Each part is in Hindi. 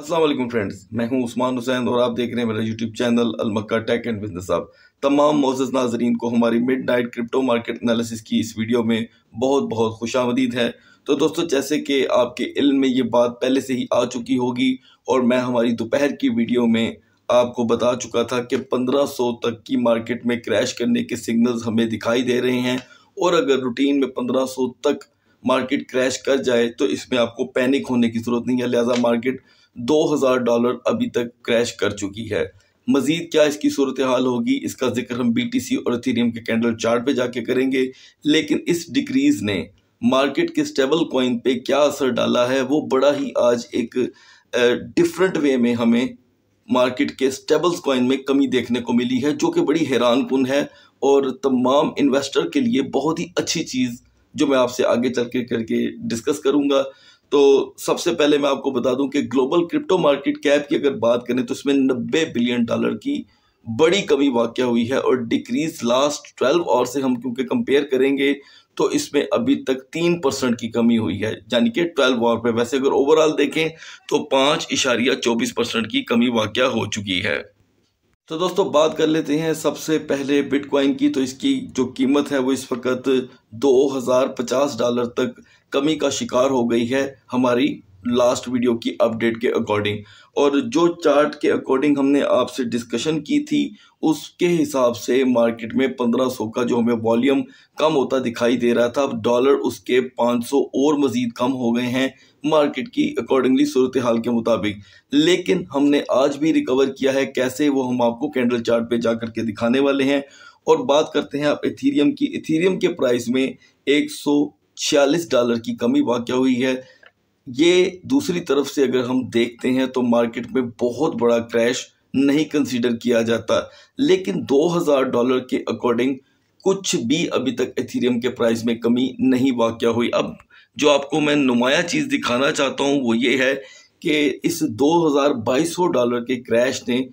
असलम फ्रेंड्स मैं हूं उस्मान हुसैन और आप देख रहे हैं मेरा यूट्यूब चैनल अलमक्का टेक एंड बिजनेस अब तमाम मोजज़ नाजरीन को हमारी midnight crypto market analysis की इस वीडियो में बहुत बहुत खुश आमदीद है तो दोस्तों जैसे कि आपके इल्म में ये बात पहले से ही आ चुकी होगी और मैं हमारी दोपहर की वीडियो में आपको बता चुका था कि सौ तक की मार्केट में क्रैश करने के सिग्नल्स हमें दिखाई दे रहे हैं और अगर रूटीन में सौ तक मार्केट क्रैश कर जाए तो इसमें आपको पैनिक होने की ज़रूरत नहीं है लिहाजा मार्केट दो हज़ार डॉलर अभी तक क्रैश कर चुकी है मजीद क्या इसकी सूरत हाल होगी इसका जिक्र हम सी और इथेरियम के कैंडल चार्ट पे जाके करेंगे लेकिन इस डिक्रीज़ ने मार्केट के स्टेबल कॉइन पे क्या असर डाला है वो बड़ा ही आज एक डिफरेंट वे में हमें मार्केट के स्टेबल्स कॉइन में कमी देखने को मिली है जो कि बड़ी हैरान कन है और तमाम इन्वेस्टर के लिए बहुत ही अच्छी चीज़ जो मैं आपसे आगे चल के करके डिस्कस करूँगा तो सबसे पहले मैं आपको बता दूं कि ग्लोबल क्रिप्टो मार्केट कैप की अगर बात करें तो इसमें 90 बिलियन डॉलर की बड़ी कमी वाक़ हुई है और डिक्रीज लास्ट 12 और से हम क्योंकि कंपेयर करेंगे तो इसमें अभी तक तीन परसेंट की कमी हुई है यानी कि ट्वेल्व और पे वैसे अगर ओवरऑल देखें तो पाँच इशारिया चौबीस परसेंट की कमी वाक़ हो चुकी है तो दोस्तों बात कर लेते हैं सबसे पहले बिटकॉइन की तो इसकी जो कीमत है वो इस वक्त दो हज़ार पचास डॉलर तक कमी का शिकार हो गई है हमारी लास्ट वीडियो की अपडेट के अकॉर्डिंग और जो चार्ट के अकॉर्डिंग हमने आपसे डिस्कशन की थी उसके हिसाब से मार्केट में 1500 का जो हमें वॉल्यूम कम होता दिखाई दे रहा था अब डॉलर उसके 500 और मज़ीद कम हो गए हैं मार्केट की अकॉर्डिंगली सूरत हाल के मुताबिक लेकिन हमने आज भी रिकवर किया है कैसे वो हम आपको कैंडल चार्ट पे जा के दिखाने वाले हैं और बात करते हैं आप इथीरियम की इथीरियम के प्राइस में एक छियालीस डॉलर की कमी वाक़ हुई है ये दूसरी तरफ से अगर हम देखते हैं तो मार्केट में बहुत बड़ा क्रैश नहीं कंसीडर किया जाता लेकिन 2000 डॉलर के अकॉर्डिंग कुछ भी अभी तक एथीरियम के प्राइस में कमी नहीं वाक़ हुई अब जो आपको मैं नुमाया चीज़ दिखाना चाहता हूँ वो ये है कि इस दो हज़ार डॉलर के क्रैश ने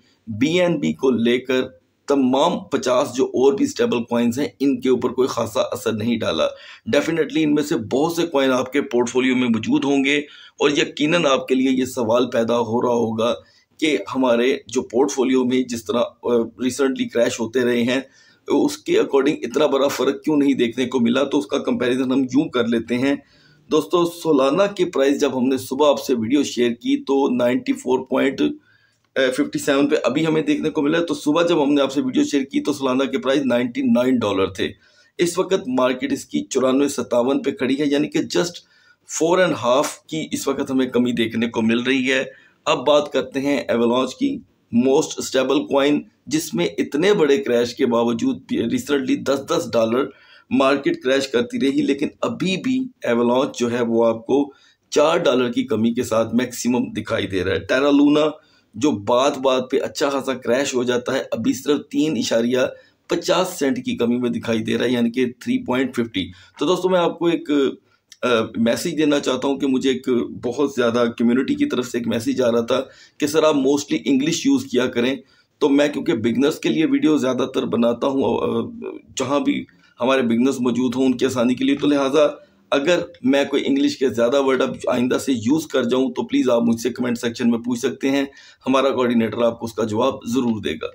बी को लेकर तमाम पचास जो और भी स्टेबल कॉइन्स हैं इनके ऊपर कोई खासा असर नहीं डाला डेफिनेटली इनमें से बहुत से कॉइन आपके पोर्टफोलियो में मौजूद होंगे और यकीनन आपके लिए ये सवाल पैदा हो रहा होगा कि हमारे जो पोर्टफोलियो में जिस तरह रिसेंटली क्रैश होते रहे हैं उसके अकॉर्डिंग इतना बड़ा फ़र्क क्यों नहीं देखने को मिला तो उसका कंपेरिज़न हम यूँ कर लेते हैं दोस्तों सोलाना की प्राइस जब हमने सुबह आपसे वीडियो शेयर की तो पॉइंट फिफ्टी सेवन पे अभी हमें देखने को मिला तो सुबह जब हमने आपसे वीडियो शेयर की तो सलाना के प्राइस नाइन्टी नाइन डॉलर थे इस वक्त मार्केट इसकी चौरानवे सत्तावन पे खड़ी है यानी कि जस्ट फोर एंड हाफ की इस वक्त हमें कमी देखने को मिल रही है अब बात करते हैं एवलॉन्च की मोस्ट स्टेबल क्वाइन जिसमें इतने बड़े क्रैश के बावजूद रिसेंटली दस दस डॉलर मार्केट क्रैश करती रही लेकिन अभी भी एवलॉन्च जो है वो आपको चार डॉलर की कमी के साथ मैक्सिमम दिखाई दे रहा है टेरा लूना जो बात बात पे अच्छा खासा क्रैश हो जाता है अभी सिर्फ तीन इशारिया पचास सेंट की कमी में दिखाई दे रहा है यानी कि थ्री पॉइंट फिफ्टी तो दोस्तों मैं आपको एक मैसेज देना चाहता हूँ कि मुझे एक बहुत ज़्यादा कम्युनिटी की तरफ से एक मैसेज आ रहा था कि सर आप मोस्टली इंग्लिश यूज़ किया करें तो मैं क्योंकि बिगनर्स के लिए वीडियो ज़्यादातर बनाता हूँ जहाँ भी हमारे बिगनर्स मौजूद हों उनकी आसानी के लिए तो लिहाजा अगर मैं कोई इंग्लिश के ज़्यादा वर्ड अब आइंदा से यूज़ कर जाऊँ तो प्लीज़ आप मुझसे कमेंट सेक्शन में पूछ सकते हैं हमारा कोऑर्डिनेटर आपको उसका जवाब ज़रूर देगा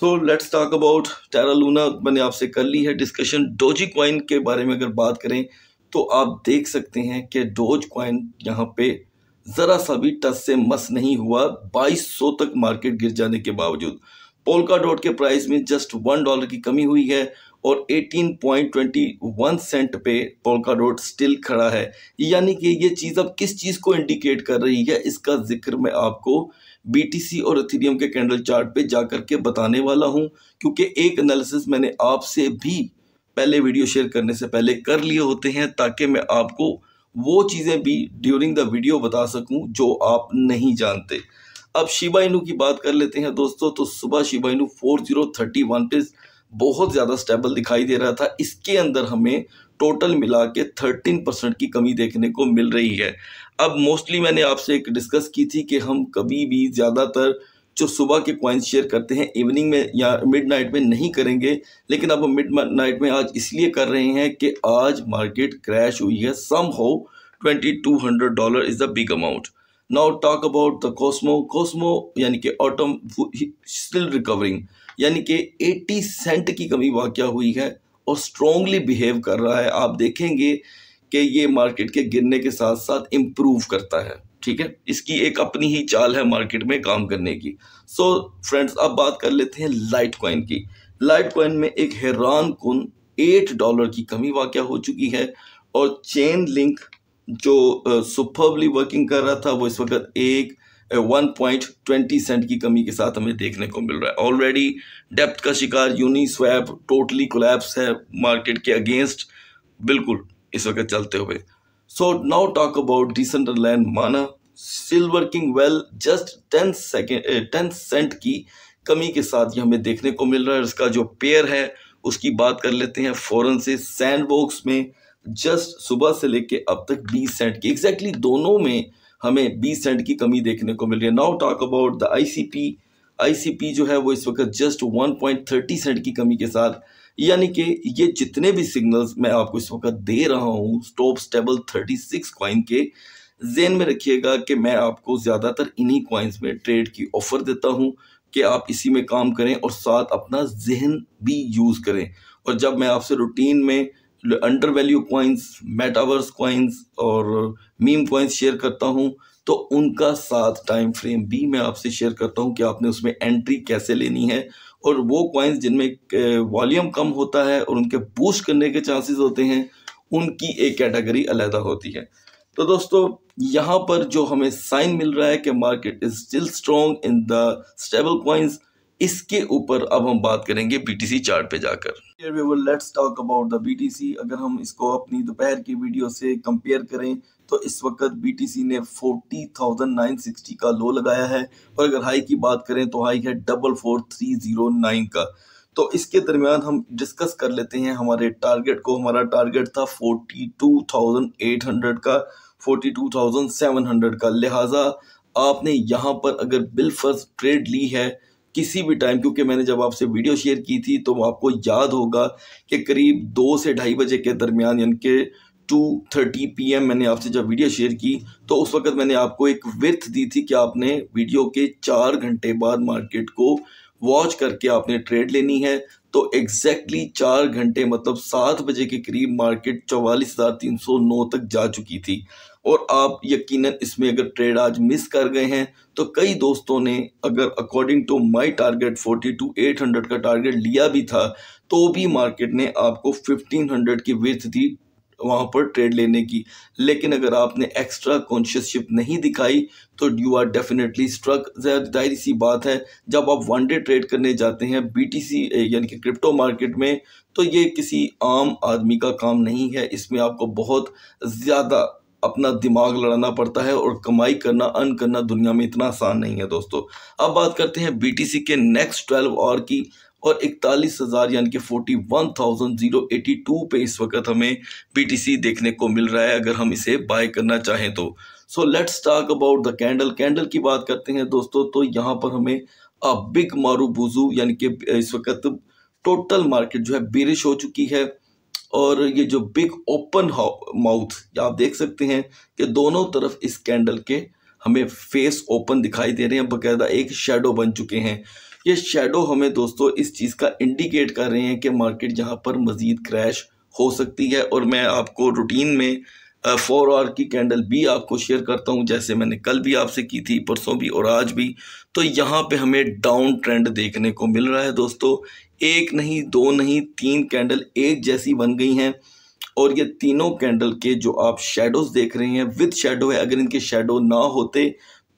so let's talk about Terra Luna मैंने आपसे कर ली है डिस्कशन डोजी क्वाइन के बारे में अगर बात करें तो आप देख सकते हैं कि डोज क्वाइन यहाँ पे ज़रा सा भी टच से मस नहीं हुआ 2200 तक मार्केट गिर जाने के बावजूद पोलका डॉट के प्राइस में जस्ट वन डॉलर की कमी हुई है और 18.21 सेंट पे पोलका डॉट स्टिल खड़ा है यानी कि ये चीज़ अब किस चीज़ को इंडिकेट कर रही है इसका जिक्र मैं आपको बीटीसी और इथेरियम के कैंडल चार्ट पे जा करके के बताने वाला हूँ क्योंकि एक एनालिसिस मैंने आपसे भी पहले वीडियो शेयर करने से पहले कर लिए होते हैं ताकि मैं आपको वो चीज़ें भी ड्यूरिंग द वीडियो बता सकूं जो आप नहीं जानते अब शिबाइनू की बात कर लेते हैं दोस्तों तो सुबह जीरो थर्टी वन पे बहुत ज़्यादा स्टेबल दिखाई दे रहा था इसके अंदर हमें टोटल मिला के थर्टीन परसेंट की कमी देखने को मिल रही है अब मोस्टली मैंने आपसे एक डिस्कस की थी कि हम कभी भी ज़्यादातर जो सुबह के कॉइन्स शेयर करते हैं इवनिंग में या मिड नाइट में नहीं करेंगे लेकिन अब हम मिड नाइट में आज इसलिए कर रहे हैं कि आज मार्केट क्रैश हुई है सम हो twenty two hundred dollar is the big amount now talk about the cosmo cosmo यानी कि ऑटम स्टिल रिकवरिंग यानी कि 80 सेंट की कमी वाक़ हुई है और स्ट्रॉन्गली बिहेव कर रहा है आप देखेंगे कि ये मार्केट के गिरने के साथ साथ इम्प्रूव करता है ठीक है इसकी एक अपनी ही चाल है मार्केट में काम करने की सो so, फ्रेंड्स अब बात कर लेते हैं लाइट कॉइन की लाइट कॉइन में एक हैरान कन एट डॉलर की कमी वाक़ हो चुकी है और चेन लिंक जो सुपरबली वर्किंग कर रहा था वो इस वक्त एक वन पॉइंट ट्वेंटी सेंट की कमी के साथ हमें देखने को मिल रहा है ऑलरेडी डेप्थ का शिकार यूनिस्वैप टोटली कोलैप्स है मार्केट के अगेंस्ट बिल्कुल इस वक्त चलते हुए so now talk about Decentraland Mana still working well just ten second ten cent की कमी के साथ ये हमें देखने को मिल रहा है इसका जो पेयर है उसकी बात कर लेते हैं फ़ौरन से सैंड बॉक्स में जस्ट सुबह से लेके अब तक बीस सेंट की एग्जैक्टली exactly दोनों में हमें बीस सेंट की कमी देखने को मिल रही है now talk about the ICP ICP जो है वो इस वक्त जस्ट 1.30 सेंट की कमी के साथ यानी कि ये जितने भी सिग्नल्स मैं आपको इस वक्त दे रहा हूँ स्टॉप स्टेबल 36 क्वाइन के जेन में रखिएगा कि मैं आपको ज़्यादातर इन्हीं क्वाइंस में ट्रेड की ऑफ़र देता हूँ कि आप इसी में काम करें और साथ अपना जहन भी यूज़ करें और जब मैं आपसे रूटीन में undervalue coins metaverse coins और मीम कॉइन्स शेयर करता हूँ तो उनका साथ टाइम फ्रेम भी मैं आपसे शेयर करता हूँ कि आपने उसमें एंट्री कैसे लेनी है और वो कॉइन्स जिनमें वॉल्यूम कम होता है और उनके बूस्ट करने के चांसेस होते हैं उनकी एक कैटेगरी अलहदा होती है तो दोस्तों यहाँ पर जो हमें साइन मिल रहा है कि market is still strong in the stable coins इसके ऊपर अब हम बात करेंगे बी चार्ट पे जाकर dear viewer let's talk about the BTC अगर हम इसको अपनी दोपहर की वीडियो से कंपेयर करें तो इस वक्त बीटीसी ने 40,960 का लो लगाया है और अगर हाई की बात करें तो हाई है double four three zero nine का तो इसके दरमियान हम डिस्कस कर लेते हैं हमारे टारगेट को हमारा टारगेट था 42,800 का 42,700 का लिहाजा आपने यहाँ पर अगर बिल फर्स्ट ट्रेड ली है किसी भी टाइम क्योंकि मैंने जब आपसे वीडियो शेयर की थी तो आपको याद होगा कि करीब दो से ढाई बजे के दरमियान यानी कि टू थर्टी पी एम मैंने आपसे जब वीडियो शेयर की तो उस वक्त मैंने आपको एक विर्थ दी थी कि आपने वीडियो के चार घंटे बाद मार्केट को वॉच करके आपने ट्रेड लेनी है तो एग्जैक्टली exactly चार घंटे मतलब सात बजे के करीब मार्केट चौवालीस हज़ार तीन सौ नौ तक जा चुकी थी और आप यकीनन इसमें अगर ट्रेड आज मिस कर गए हैं तो कई दोस्तों ने अगर अकॉर्डिंग टू माय टारगेट 42,800 का टारगेट लिया भी था तो भी मार्केट ने आपको 1500 की विथ दी वहाँ पर ट्रेड लेने की लेकिन अगर आपने एक्स्ट्रा कॉन्शियसशिप नहीं दिखाई तो यू आर डेफिनेटली स्ट्रक जाहिर सी बात है जब आप वन डे ट्रेड करने जाते हैं बीटीसी यानी कि क्रिप्टो मार्केट में तो ये किसी आम आदमी का काम नहीं है इसमें आपको बहुत ज़्यादा अपना दिमाग लड़ाना पड़ता है और कमाई करना अर्न करना दुनिया में इतना आसान नहीं है दोस्तों अब बात करते हैं बीटीसी के नेक्स्ट ट्वेल्व आवर की और इकतालीस हज़ार यानी कि forty one thousand zero eighty two पर इस वक्त हमें बीटीसी देखने को मिल रहा है अगर हम इसे बाय करना चाहें तो so let's talk about the candle candle की बात करते हैं दोस्तों तो यहाँ पर हमें अब बिग मारू बुजू यानी कि इस वक्त टोटल मार्केट जो है बिरिश हो चुकी है और ये जो बिग ओपन माउथ आप देख सकते हैं कि दोनों तरफ इस कैंडल के हमें फेस ओपन दिखाई दे रहे हैं बकायदा एक शेडो बन चुके हैं ये शेडो हमें दोस्तों इस चीज़ का इंडिकेट कर रहे हैं कि मार्केट यहाँ पर मज़ीद क्रैश हो सकती है और मैं आपको रूटीन में फोर आवर की कैंडल भी आपको शेयर करता हूँ जैसे मैंने कल भी आपसे की थी परसों भी और आज भी तो यहाँ पे हमें डाउन ट्रेंड देखने को मिल रहा है दोस्तों एक नहीं दो नहीं तीन कैंडल एक जैसी बन गई हैं और ये तीनों कैंडल के जो आप शेडोज़ देख रहे हैं विद शेडो है अगर इनके शेडो ना होते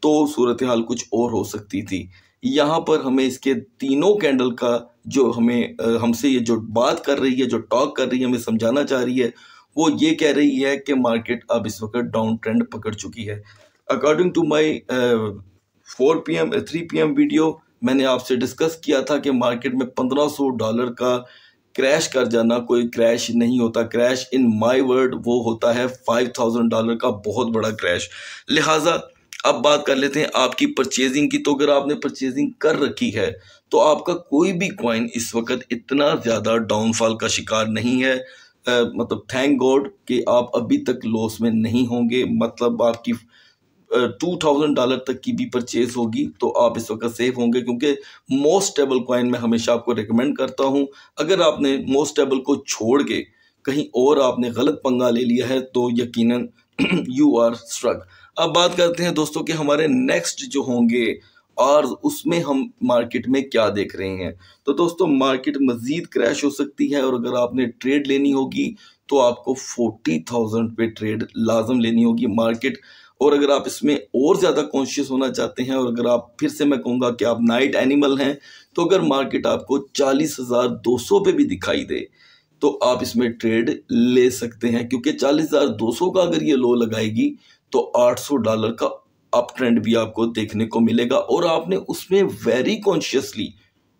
तो सूरत हाल कुछ और हो सकती थी यहाँ पर हमें इसके तीनों कैंडल का जो हमें हमसे ये जो बात कर रही है जो टॉक कर रही है हमें समझाना चाह रही है वो ये कह रही है कि मार्केट अब इस वक्त डाउन ट्रेंड पकड़ चुकी है according to my four P M three P M video मैंने आपसे डिस्कस किया था कि मार्केट में 1500 डॉलर का क्रैश कर जाना कोई क्रैश नहीं होता क्रैश इन माय वर्ड वो होता है 5000 डॉलर का बहुत बड़ा क्रैश लिहाजा अब बात कर लेते हैं आपकी परचेजिंग की तो अगर आपने परचेजिंग कर रखी है तो आपका कोई भी क्वाइन इस वक्त इतना ज़्यादा डाउनफॉल का शिकार नहीं है आ, मतलब थैंक गॉड कि आप अभी तक लॉस में नहीं होंगे मतलब आपकी टू थाउजेंड डॉलर तक की भी परचेज होगी तो आप इस वक्त सेफ होंगे क्योंकि मोस्ट स्टेबल कॉइन में हमेशा आपको रिकमेंड करता हूं अगर आपने मोस्ट स्टेबल को छोड़ के कहीं और आपने गलत पंगा ले लिया है तो यकीनन यू आर स्ट्रग अब बात करते हैं दोस्तों कि हमारे नेक्स्ट जो होंगे और उसमें हम मार्केट में क्या देख रहे हैं तो दोस्तों मार्केट मज़ीद क्रैश हो सकती है और अगर आपने ट्रेड लेनी होगी तो आपको फोर्टी थाउजेंड पे ट्रेड लाजम लेनी होगी मार्केट और अगर आप इसमें और ज़्यादा कॉन्शियस होना चाहते हैं और अगर आप फिर से मैं कहूँगा कि आप नाइट एनिमल हैं तो अगर मार्केट आपको चालीस हज़ार दो सौ पे भी दिखाई दे तो आप इसमें ट्रेड ले सकते हैं क्योंकि चालीस हज़ार दो सौ का अगर ये लो लगाएगी तो आठ सौ डॉलर का अप ट्रेंड भी आपको देखने को मिलेगा और आपने उसमें very consciously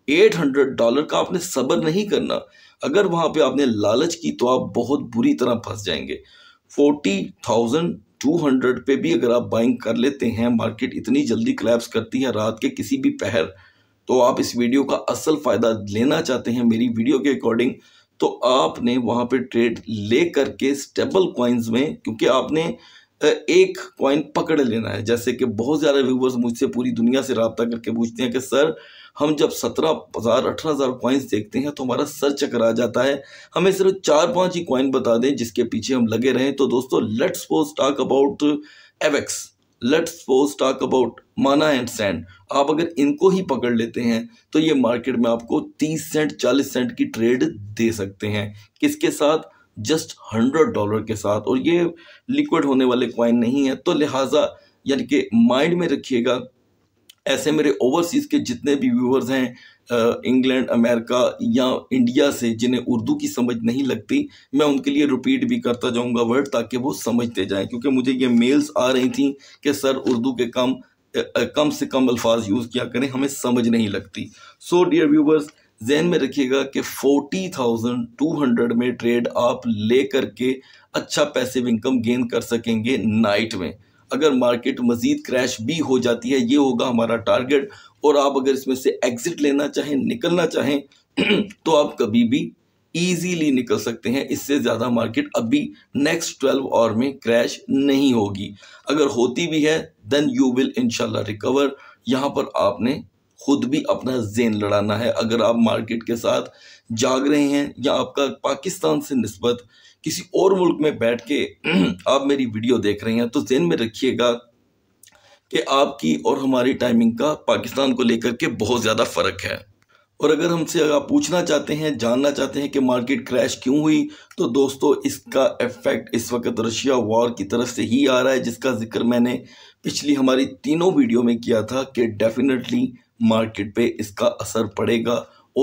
eight hundred dollar का आपने सब्र नहीं करना अगर वहाँ पर आपने लालच की तो आप बहुत बुरी तरह फंस जाएंगे फोर्टी थाउजेंड 200 पे भी अगर आप बाइंग कर लेते हैं मार्केट इतनी जल्दी क्लैप्स करती है रात के किसी भी पहर तो आप इस वीडियो का असल फ़ायदा लेना चाहते हैं मेरी वीडियो के अकॉर्डिंग तो आपने वहाँ पे ट्रेड ले करके स्टेबल कॉइन्स में क्योंकि आपने एक कॉइन पकड़ लेना है जैसे कि बहुत ज़्यादा व्यूवर्स मुझसे पूरी दुनिया से रबता करके पूछते हैं कि सर हम जब सत्रह हज़ार अठारह हज़ार कॉइन्स देखते हैं तो हमारा सर चकरा जाता है हमें सिर्फ चार पांच ही कॉइन बता दें जिसके पीछे हम लगे रहें तो दोस्तों let's pause talk about Avax let's pause talk about Mana and Sand आप अगर इनको ही पकड़ लेते हैं तो ये मार्केट में आपको तीस सेंट चालीस सेंट की ट्रेड दे सकते हैं किसके साथ जस्ट हंड्रेड डॉलर के साथ और ये लिक्विड होने वाले कॉइन नहीं है तो लिहाजा यानी कि माइंड में रखिएगा ऐसे मेरे ओवरसीज़ के जितने भी व्यूवर्स हैं इंग्लैंड अमेरिका या इंडिया से जिन्हें उर्दू की समझ नहीं लगती मैं उनके लिए रिपीट भी करता जाऊंगा वर्ड ताकि वो समझते जाएं क्योंकि मुझे ये मेल्स आ रही थी कि सर उर्दू के कम कम से कम अल्फाज यूज़ किया करें हमें समझ नहीं लगती सो डियर व्यूवर्स जहन में रखिएगा कि फोर्टी थाउजेंड टू हंड्रेड में ट्रेड आप ले करके अच्छा पैसिव इनकम गेन कर सकेंगे नाइट में अगर मार्केट मज़ीद क्रैश भी हो जाती है ये होगा हमारा टारगेट और आप अगर इसमें से एग्ज़िट लेना चाहें निकलना चाहें तो आप कभी भी ईजीली निकल सकते हैं इससे ज़्यादा मार्केट अभी नेक्स्ट ट्वेल्व आवर में क्रैश नहीं होगी अगर होती भी है देन यू विल इनशाला रिकवर यहाँ पर आपने खुद भी अपना जेन लड़ाना है अगर आप मार्केट के साथ जाग रहे हैं या आपका पाकिस्तान से नस्बत किसी और मुल्क में बैठ के आप मेरी वीडियो देख रहे हैं तो जेन में रखिएगा कि आपकी और हमारी टाइमिंग का पाकिस्तान को लेकर के बहुत ज़्यादा फ़र्क है और अगर हमसे अगर आप पूछना चाहते हैं जानना चाहते हैं कि मार्केट क्रैश क्यों हुई तो दोस्तों इसका इफेक्ट इस वक्त रशिया वॉर की तरफ से ही आ रहा है जिसका जिक्र मैंने पिछली हमारी तीनों वीडियो में किया था कि डेफिनेटली मार्केट पर इसका असर पड़ेगा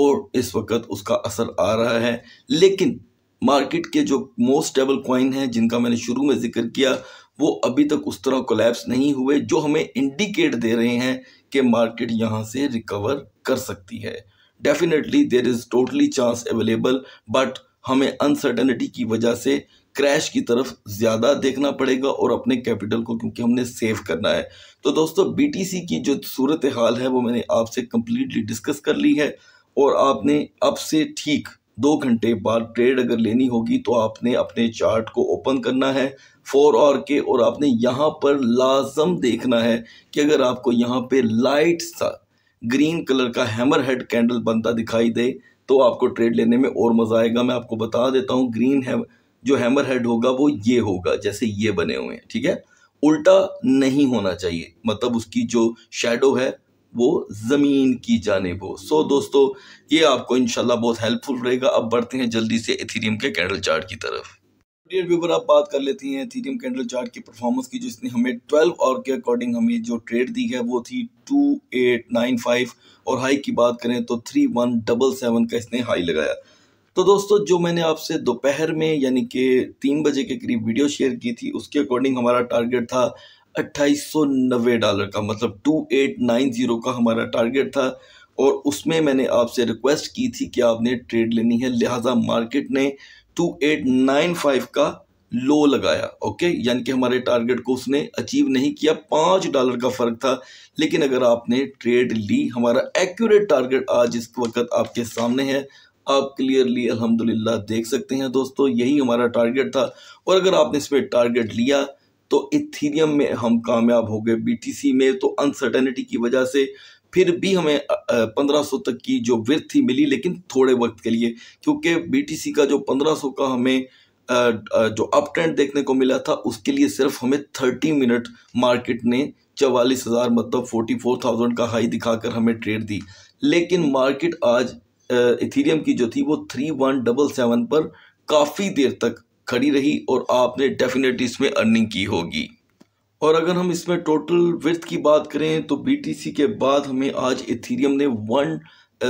और इस वक्त उसका असर आ रहा है लेकिन मार्केट के जो मोस्ट स्टेबल कॉइन हैं जिनका मैंने शुरू में जिक्र किया वो अभी तक उस तरह कोलैप्स नहीं हुए जो हमें इंडिकेट दे रहे हैं कि मार्केट यहाँ से रिकवर कर सकती है definitely there is totally chance available but हमें अनसर्टनिटी की वजह से क्रैश की तरफ ज़्यादा देखना पड़ेगा और अपने कैपिटल को क्योंकि हमने सेव करना है तो दोस्तों बीटीसी की जो सूरत हाल है वो मैंने आपसे कम्प्लीटली डिस्कस कर ली है और आपने अब से ठीक दो घंटे बाद ट्रेड अगर लेनी होगी तो आपने अपने चार्ट को ओपन करना है फोर आर के और आपने यहाँ पर लाजम देखना है कि अगर आपको यहाँ पे लाइट सा ग्रीन कलर का हैमर हेड कैंडल बनता दिखाई दे तो आपको ट्रेड लेने में और मज़ा आएगा मैं आपको बता देता हूँ ग्रीन है जो हैमर हेड होगा वो ये होगा जैसे ये बने हुए हैं ठीक है उल्टा नहीं होना चाहिए मतलब उसकी जो शेडो है वो ज़मीन की जाने हो सो दोस्तों ये आपको इनशाला बहुत हेल्पफुल रहेगा अब बढ़ते हैं जल्दी से एथीरियम के कैंडल चार्ट की तरफ डियर व्यूवर आप बात कर लेती हैं थीरियम कैंडल चार्ट की परफॉर्मेंस की जिसने हमें 12 और के अकॉर्डिंग हमें जो ट्रेड दी है वो थी 2895 और हाई की बात करें तो 3177 का इसने हाई लगाया तो दोस्तों जो मैंने आपसे दोपहर में यानी कि तीन बजे के करीब वीडियो शेयर की थी उसके अकॉर्डिंग हमारा टारगेट था अट्ठाईस डॉलर का मतलब टू एट नाइन ज़ीरो का हमारा टारगेट था और उसमें मैंने आपसे रिक्वेस्ट की थी कि आपने ट्रेड लेनी है लिहाजा मार्केट ने टू एट नाइन फाइव का लो लगाया ओके यानी कि हमारे टारगेट को उसने अचीव नहीं किया पाँच डॉलर का फ़र्क था लेकिन अगर आपने ट्रेड ली हमारा एक्यूरेट टारगेट आज इस वक्त आपके सामने है आप क्लियरली अल्हम्दुलिल्लाह देख सकते हैं दोस्तों यही हमारा टारगेट था और अगर आपने इस पर टारगेट लिया तो इथीरियम में हम कामयाब हो गए बी में तो अनसर्टेनिटी की वजह से फिर भी हमें 1500 तक की जो वृद्धि मिली लेकिन थोड़े वक्त के लिए क्योंकि बी का जो 1500 का हमें जो अप ट्रेंड देखने को मिला था उसके लिए सिर्फ हमें 30 मिनट मार्केट ने चवालीस हज़ार मतलब फोर्टी फोर थाउजेंड का हाई दिखाकर हमें ट्रेड दी लेकिन मार्केट आज इथीरियम की जो थी वो थ्री वन डबल सेवन पर काफ़ी देर तक खड़ी रही और आपने डेफिनेटली इसमें अर्निंग की होगी और अगर हम इसमें टोटल विर्थ की बात करें तो बीटीसी के बाद हमें आज इथीरियम ने वन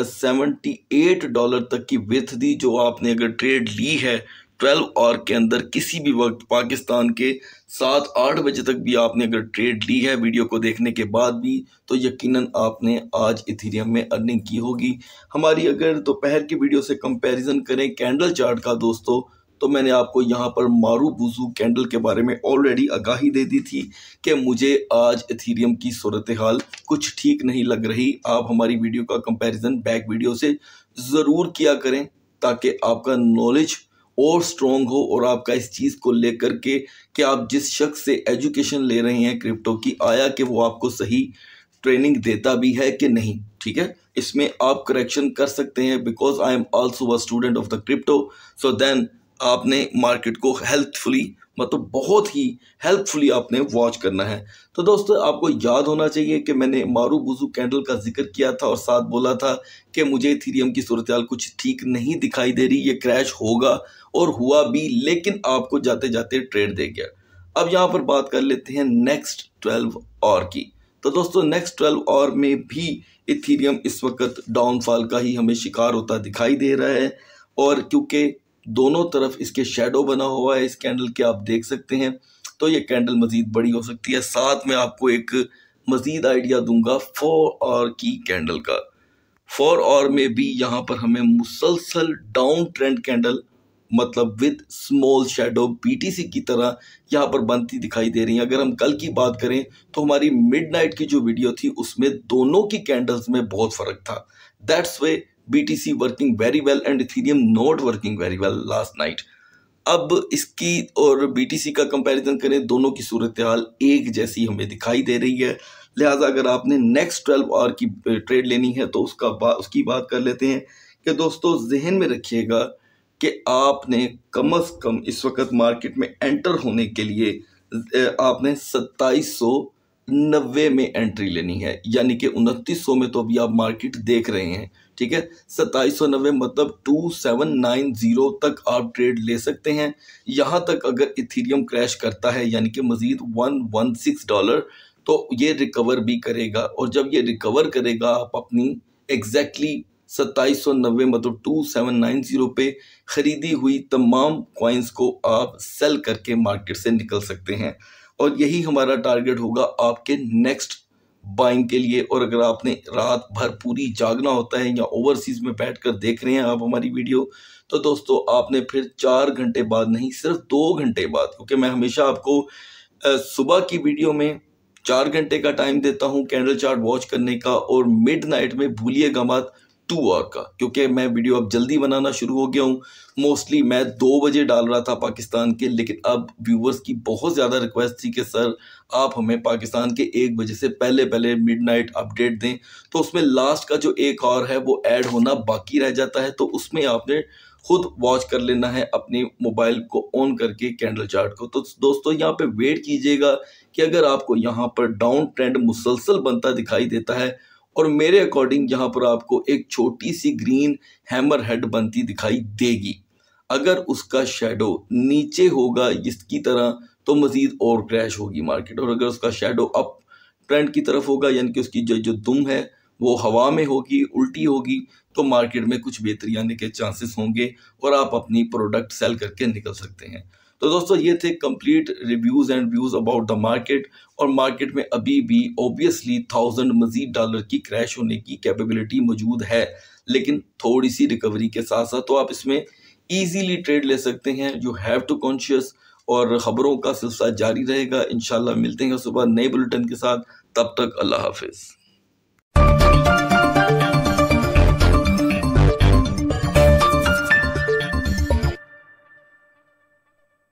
सेवेंटी एट डॉलर तक की विथ दी जो आपने अगर ट्रेड ली है ट्वेल्व आवर के अंदर किसी भी वक्त पाकिस्तान के सात आठ बजे तक भी आपने अगर ट्रेड ली है वीडियो को देखने के बाद भी तो यकीनन आपने आज इथेरियम में अर्निंग की होगी हमारी अगर दोपहर की वीडियो से कंपैरिजन करें कैंडल चार्ट का दोस्तों तो मैंने आपको यहाँ पर मारू बुजू कैंडल के बारे में ऑलरेडी आगाही दे दी थी कि मुझे आज इथीरियम की सूरत हाल कुछ ठीक नहीं लग रही आप हमारी वीडियो का कंपैरिजन बैक वीडियो से ज़रूर किया करें ताकि आपका नॉलेज और स्ट्रॉन्ग हो और आपका इस चीज़ को लेकर के कि आप जिस शख्स से एजुकेशन ले रहे हैं क्रिप्टो की आया कि वो आपको सही ट्रेनिंग देता भी है कि नहीं ठीक है इसमें आप करेक्शन कर सकते हैं because I am also a student of the crypto so then आपने मार्केट को हेल्थफुली मतलब बहुत ही हेल्पफुली आपने वॉच करना है तो दोस्तों आपको याद होना चाहिए कि मैंने मारू बुजू कैंडल का जिक्र किया था और साथ बोला था कि मुझे थीरियम की सूरत कुछ ठीक नहीं दिखाई दे रही ये क्रैश होगा और हुआ भी लेकिन आपको जाते जाते ट्रेड दे गया अब यहाँ पर बात कर लेते हैं नेक्स्ट ट्वेल्व और की तो दोस्तों नेक्स्ट ट्वेल्व और में भी इथीरियम इस वक्त डाउनफॉल का ही हमें शिकार होता दिखाई दे रहा है और क्योंकि दोनों तरफ इसके शेडो बना हुआ है इस कैंडल के आप देख सकते हैं तो ये कैंडल मज़ीद बड़ी हो सकती है साथ में आपको एक मज़ीद आइडिया दूंगा फोर और की कैंडल का फोर और में भी यहाँ पर हमें मुसलसल डाउन ट्रेंड कैंडल मतलब विद स्मॉल शेडो बीटीसी की तरह यहाँ पर बनती दिखाई दे रही है अगर हम कल की बात करें तो हमारी मिडनाइट की जो वीडियो थी उसमें दोनों की कैंडल्स में बहुत फ़र्क था that's way BTC working very well and Ethereum not working very well last night. अब इसकी और BTC का कंपेरिजन करें दोनों की सूरत हाल एक जैसी हमें दिखाई दे रही है लिहाजा अगर आपने नेक्स्ट ट्वेल्व आवर की ट्रेड लेनी है तो उसका बा, उसकी बात कर लेते हैं कि दोस्तों जहन में रखिएगा कि आपने कम अज़ कम इस वक्त मार्केट में एंटर होने के लिए आपने सत्ताईस सौ नब्बे में एंट्री लेनी है यानी कि उनतीस सौ में तो अभी आप मार्केट देख रहे हैं ठीक है सत्ताईस सौ नब्बे मतलब टू सेवन नाइन ज़ीरो तक आप ट्रेड ले सकते हैं यहाँ तक अगर इथीरियम क्रैश करता है यानी कि मज़ीद वन वन सिक्स डॉलर तो ये रिकवर भी करेगा और जब ये रिकवर करेगा आप अपनी एग्जैक्टली सत्ताईस सौ नब्बे मतलब टू सेवन नाइन ज़ीरो पे ख़रीदी हुई तमाम कॉइन्स को आप सेल करके मार्केट से निकल सकते हैं और यही हमारा टारगेट होगा आपके नेक्स्ट बाइंग के लिए और अगर आपने रात भर पूरी जागना होता है या ओवरसीज़ में बैठ कर देख रहे हैं आप हमारी वीडियो तो दोस्तों आपने फिर चार घंटे बाद नहीं सिर्फ दो घंटे बाद क्योंकि मैं हमेशा आपको सुबह की वीडियो में चार घंटे का टाइम देता हूँ कैंडल चार्ट वॉच करने का और मिड नाइट में भूलिएगा मत टू आवर का क्योंकि मैं वीडियो अब जल्दी बनाना शुरू हो गया हूँ मोस्टली मैं दो बजे डाल रहा था पाकिस्तान के लेकिन अब व्यूवर्स की बहुत ज़्यादा रिक्वेस्ट थी कि सर आप हमें पाकिस्तान के एक बजे से पहले पहले मिडनाइट अपडेट दें तो उसमें लास्ट का जो एक आवर है वो ऐड होना बाकी रह जाता है तो उसमें आपने खुद वॉच कर लेना है अपने मोबाइल को ऑन करके कैंडल चार्ट को तो दोस्तों यहाँ पे वेट कीजिएगा कि अगर आपको यहाँ पर डाउन ट्रेंड मुसलसल बनता दिखाई देता है और मेरे अकॉर्डिंग यहाँ पर आपको एक छोटी सी ग्रीन हैमर हेड बनती दिखाई देगी अगर उसका शेडो नीचे होगा इसकी तरह तो मज़ीद और क्रैश होगी मार्केट और अगर उसका शेडो अप ट्रेंड की तरफ होगा यानी कि उसकी जो जो दुम है वो हवा में होगी उल्टी होगी तो मार्केट में कुछ बेहतरी आने के चांसेस होंगे और आप अपनी प्रोडक्ट सेल करके निकल सकते हैं तो दोस्तों ये थे complete reviews and views about the market और मार्केट में अभी भी ऑब्वियसली थाउजेंड मजीद डॉलर की क्रैश होने की कैपेबिलिटी मौजूद है लेकिन थोड़ी सी रिकवरी के साथ साथ तो आप इसमें ईजीली ट्रेड ले सकते हैं यू हैव टू कॉन्शियस और ख़बरों का सिलसिला जारी रहेगा इन मिलते हैं सुबह नए बुलेटिन के साथ तब तक अल्लाह हाफिज़